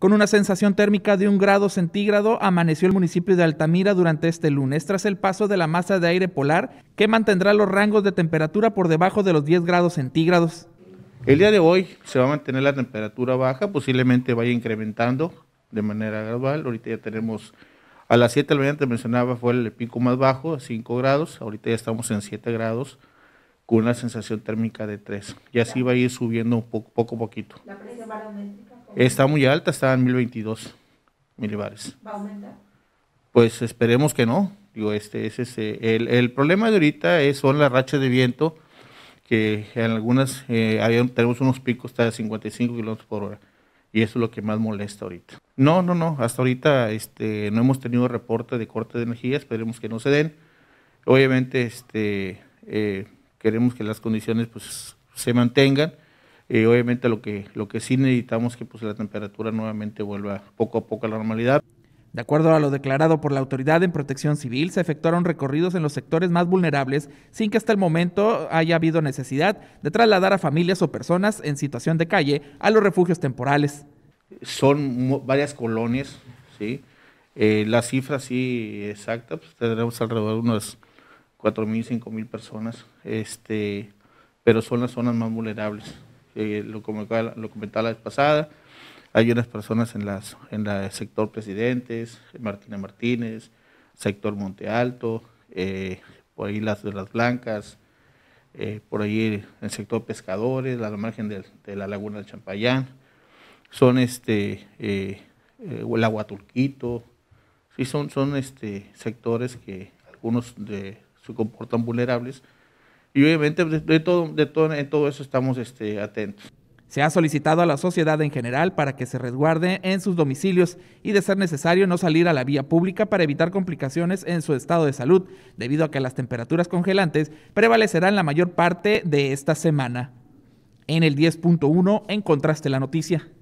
Con una sensación térmica de un grado centígrado, amaneció el municipio de Altamira durante este lunes, tras el paso de la masa de aire polar que mantendrá los rangos de temperatura por debajo de los 10 grados centígrados. El día de hoy se va a mantener la temperatura baja, posiblemente vaya incrementando de manera gradual. Ahorita ya tenemos a las 7 de la mañana, mencionaba, fue el pico más bajo, 5 grados. Ahorita ya estamos en 7 grados con una sensación térmica de 3. Y así va a ir subiendo poco, poco a poquito. ¿La presión barométrica? Está muy alta, está en 1022 milibares. ¿Va a aumentar? Pues esperemos que no. Digo, este, ese el, el, problema de ahorita es, son las rachas de viento, que en algunas eh, tenemos unos picos hasta 55 kilómetros por hora. Y eso es lo que más molesta ahorita. No, no, no. Hasta ahorita este, no hemos tenido reporte de corte de energía. Esperemos que no se den. Obviamente, este, eh, queremos que las condiciones pues, se mantengan. Eh, obviamente lo que, lo que sí necesitamos que pues, la temperatura nuevamente vuelva poco a poco a la normalidad. De acuerdo a lo declarado por la autoridad en protección civil, se efectuaron recorridos en los sectores más vulnerables sin que hasta el momento haya habido necesidad de trasladar a familias o personas en situación de calle a los refugios temporales. Son varias colonias, ¿sí? Eh, la cifra sí exacta, pues, tendremos alrededor de unos 4.000, 5.000 personas, este, pero son las zonas más vulnerables. Eh, lo, comentaba, la vez pasada, hay unas personas en, las, en la sector Presidentes, Martínez Martínez, sector Monte Alto, eh, por ahí las de las Blancas, eh, por ahí el sector Pescadores, a la margen de, la Laguna de Champayán, son este, eh, el Aguatulquito, sí, son, son este, sectores que algunos de se comportan vulnerables. Y obviamente de, todo, en todo eso estamos este, atentos. Se ha solicitado a la sociedad en general para que se resguarde en sus domicilios y de ser necesario no salir a la vía pública para evitar complicaciones en su estado de salud, debido a que las temperaturas congelantes prevalecerán la mayor parte de esta semana. En el 10.1 encontraste la noticia.